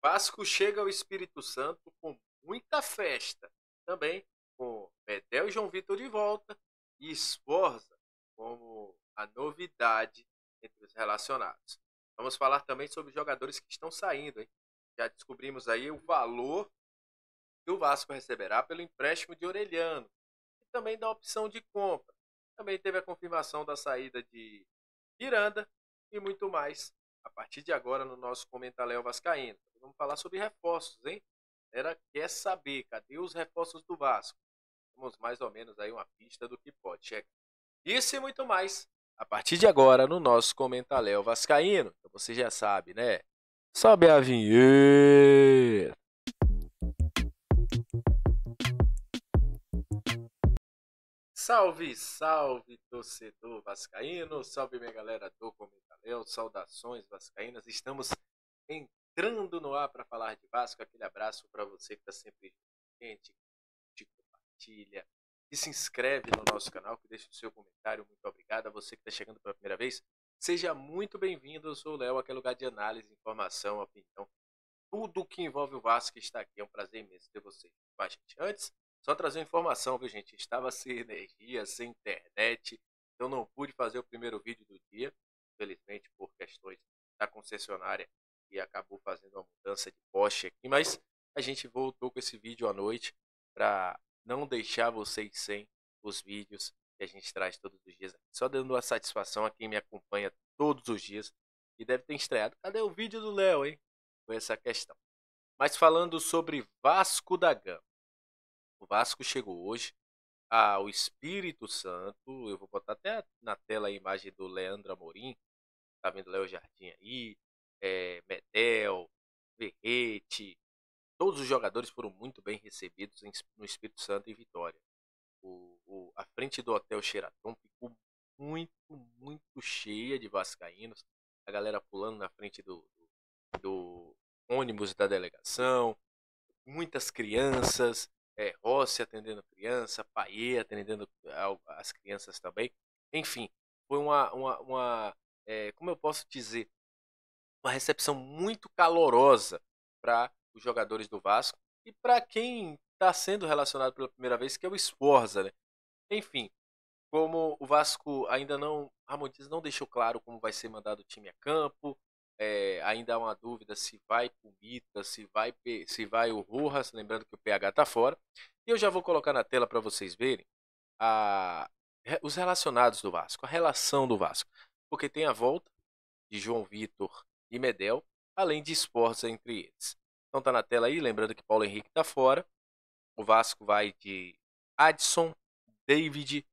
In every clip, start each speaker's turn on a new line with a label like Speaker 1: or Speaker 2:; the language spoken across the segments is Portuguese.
Speaker 1: Vasco chega ao Espírito Santo com muita festa. Também com Betel e João Vitor de volta e Esforza como a novidade entre os relacionados. Vamos falar também sobre jogadores que estão saindo. Hein? Já descobrimos aí o valor que o Vasco receberá pelo empréstimo de Orelhano e também da opção de compra. Também teve a confirmação da saída de Miranda e muito mais a partir de agora no nosso comentário Vascaíno. Vamos falar sobre reforços, hein? Era quer saber, cadê os reforços do Vasco? Temos mais ou menos aí uma pista do que pode chegar. Isso e muito mais a partir de agora no nosso comentário Vascaíno. Então você já sabe, né? Sobe a vinheta! Salve, salve torcedor vascaíno, salve minha galera do Comentaléu Abel, saudações vascaínas. Estamos entrando no ar para falar de Vasco. Aquele abraço para você que está sempre gente, que compartilha, que se inscreve no nosso canal, que deixa o seu comentário. Muito obrigado a você que está chegando pela primeira vez. Seja muito bem-vindo. Eu sou o Léo, aquele lugar de análise, informação, opinião. Tudo que envolve o Vasco está aqui. É um prazer imenso ter você com a gente. Antes, só trazer informação, viu, gente? Estava sem energia, sem internet. Então não pude fazer o primeiro vídeo do dia infelizmente, por questões da concessionária e acabou fazendo uma mudança de poste aqui, mas a gente voltou com esse vídeo à noite para não deixar vocês sem os vídeos que a gente traz todos os dias. Só dando uma satisfação a quem me acompanha todos os dias e deve ter estreado. Cadê o vídeo do Léo, hein? Foi essa questão. Mas falando sobre Vasco da Gama. O Vasco chegou hoje ao Espírito Santo. Eu vou botar até a imagem do Leandro Amorim, tá vendo Léo Jardim aí, é, eh, Medel, Verrete, todos os jogadores foram muito bem recebidos no Espírito Santo e Vitória. O, o, a frente do Hotel Sheraton ficou muito, muito cheia de vascaínos. A galera pulando na frente do, do, do ônibus da delegação, muitas crianças, é, Rossi atendendo criança, Paê atendendo eh, as crianças também. Enfim, foi uma, uma, uma é, como eu posso dizer, uma recepção muito calorosa para os jogadores do Vasco e para quem está sendo relacionado pela primeira vez, que é o Sforza. Né? Enfim, como o Vasco ainda não, Ramon Dias não deixou claro como vai ser mandado o time a campo, é, ainda há uma dúvida se vai Pumita, se vai se vai o Rojas, lembrando que o PH está fora. E eu já vou colocar na tela para vocês verem a, os relacionados do Vasco, a relação do Vasco. Porque tem a volta de João Vitor e Medel, além de esportes entre eles. Então tá na tela aí, lembrando que Paulo Henrique tá fora. O Vasco vai de Adson, David,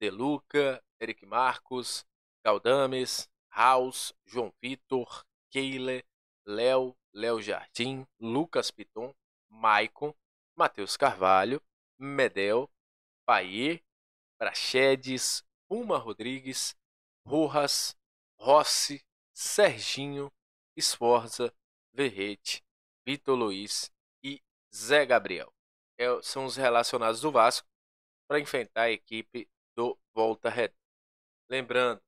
Speaker 1: Deluca, Eric Marcos, Caldames, House, João Vitor, Keile, Léo, Léo Jardim, Lucas Piton, Maicon, Matheus Carvalho, Medel, Paier Praxedes, Puma Rodrigues, Rojas, Rossi, Serginho, Esforza, Verrete, Vitor Luiz e Zé Gabriel. É, são os relacionados do Vasco para enfrentar a equipe do Volta Red. Lembrando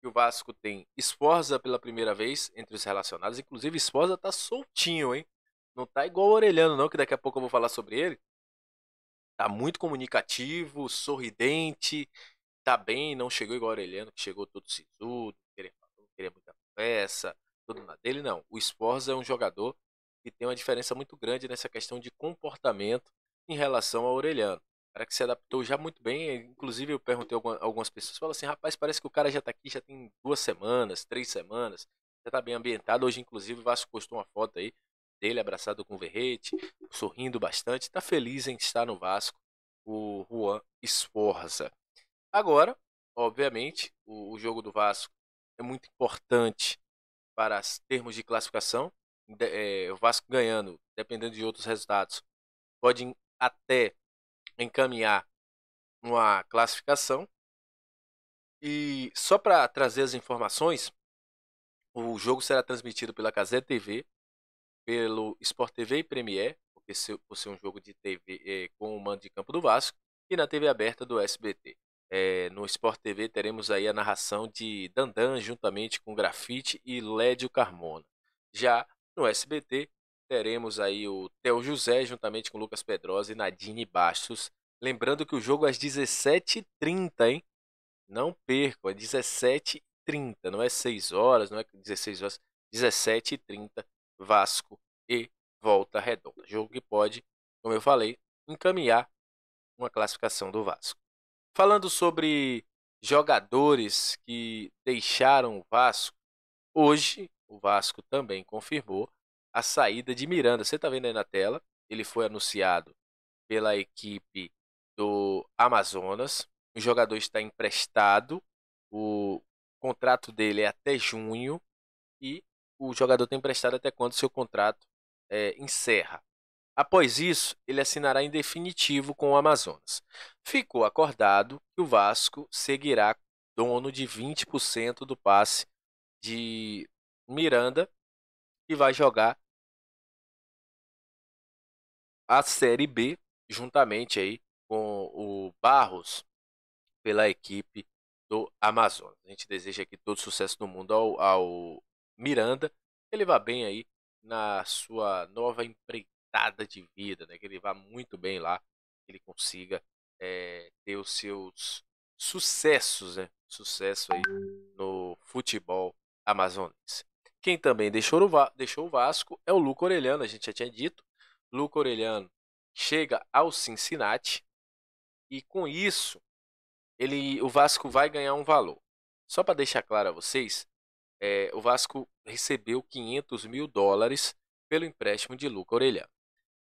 Speaker 1: que o Vasco tem Esforza pela primeira vez entre os relacionados. Inclusive, Esforza está soltinho, hein? Não tá igual o Orelhano, não, que daqui a pouco eu vou falar sobre ele tá muito comunicativo, sorridente, tá bem, não chegou igual o Aureliano, que chegou todo sisudo, queria, queria muita conversa, tudo na dele, não. O Sforza é um jogador que tem uma diferença muito grande nessa questão de comportamento em relação ao Aureliano. O cara que se adaptou já muito bem, eh, inclusive eu perguntei a algumas pessoas, falaram assim, rapaz, parece que o cara já tá aqui, já tem duas semanas, três semanas, já tá bem ambientado, hoje inclusive o Vasco postou uma foto aí, dele abraçado com o Verrete, sorrindo bastante, está feliz em estar no Vasco, o Juan Esforza. Agora, obviamente, o, o jogo do Vasco é muito importante para termos de classificação. é, o Vasco ganhando, dependendo de outros resultados, pode até encaminhar uma classificação. E só para trazer as informações, o jogo será transmitido pela Casé TV pelo Sport TV e Premier, porque por ser um jogo de TV é, eh, com o mando de campo do Vasco, e na TV aberta do SBT. É, eh, no Sport TV teremos aí a narração de Dandan juntamente com Grafite e Lédio Carmona. Já no SBT teremos aí o Theo José juntamente com Lucas Pedrosa e Nadine Bastos. Lembrando que o jogo é às 17h30, hein? Não percam, é 17h30, não é 6 horas, não é 16 horas, 17h30 Vasco e Volta Redonda. Jogo que pode, como eu falei, encaminhar uma classificação do Vasco. Falando sobre jogadores que deixaram o Vasco, hoje o Vasco também confirmou a saída de Miranda. Você está vendo aí na tela, ele foi anunciado pela equipe do Amazonas. O jogador está emprestado, o contrato dele é até junho e o jogador tem tá emprestado até quando seu contrato é, encerra. Após isso, ele assinará em definitivo com o Amazonas. Ficou acordado que o Vasco seguirá dono de 20% do passe de Miranda e vai jogar a Série B juntamente aí com o Barros pela equipe do Amazonas. A gente deseja aqui todo sucesso do mundo ao, ao Miranda, ele vá bem aí na sua nova empreitada de vida, né? que ele vá muito bem lá, que ele consiga é, ter os seus sucessos, né? sucesso aí no futebol amazonense. Quem também deixou o, deixou o Vasco é o Luco Orelhano, a gente já tinha dito. Luco Orelhano chega ao Cincinnati e com isso ele o Vasco vai ganhar um valor. Só para deixar claro a vocês, é, o Vasco recebeu 500 mil dólares pelo empréstimo de Luca Orelha.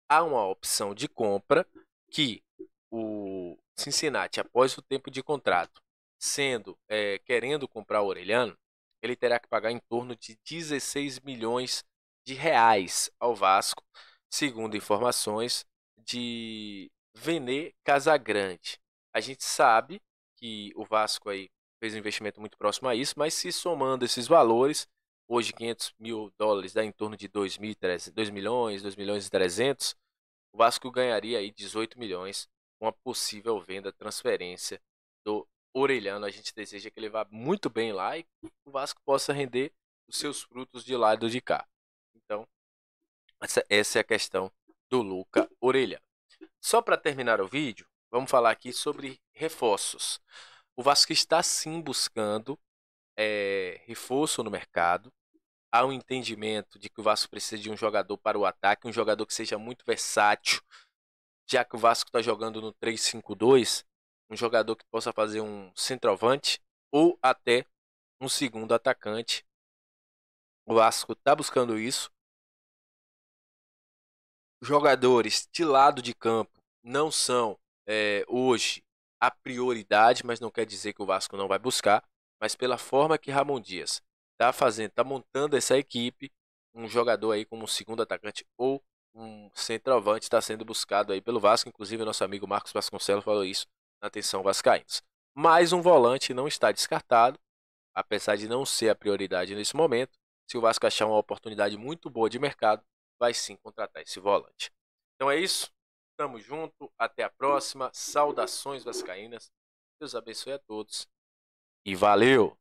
Speaker 1: Há uma opção de compra que o Cincinnati, após o tempo de contrato, sendo é, querendo comprar o Orelhano, ele terá que pagar em torno de 16 milhões de reais ao Vasco, segundo informações de Vene Casagrande. A gente sabe que o Vasco aí fez um investimento muito próximo a isso, mas se somando esses valores, hoje 500 mil dólares dá em torno de 2, 300, 2 milhões, 2 milhões e 300, o Vasco ganharia aí 18 milhões com a possível venda, transferência do Orelhano. A gente deseja que ele vá muito bem lá e que o Vasco possa render os seus frutos de lado de cá. Então, essa, essa é a questão do Luca Orelhano. Só para terminar o vídeo, vamos falar aqui sobre reforços. O Vasco está sim buscando é, reforço no mercado. Há um entendimento de que o Vasco precisa de um jogador para o ataque, um jogador que seja muito versátil, já que o Vasco está jogando no 3-5-2, um jogador que possa fazer um centroavante ou até um segundo atacante. O Vasco está buscando isso. Jogadores de lado de campo não são é, hoje a prioridade, mas não quer dizer que o Vasco não vai buscar, mas pela forma que Ramon Dias está fazendo, está montando essa equipe, um jogador aí como um segundo atacante ou um centroavante está sendo buscado aí pelo Vasco, inclusive nosso amigo Marcos Vasconcelos falou isso na atenção Vascaínos. Mas um volante não está descartado, apesar de não ser a prioridade nesse momento. Se o Vasco achar uma oportunidade muito boa de mercado, vai sim contratar esse volante. Então é isso. Tamo junto, até a próxima. Saudações vascaínas. Deus abençoe a todos. E valeu!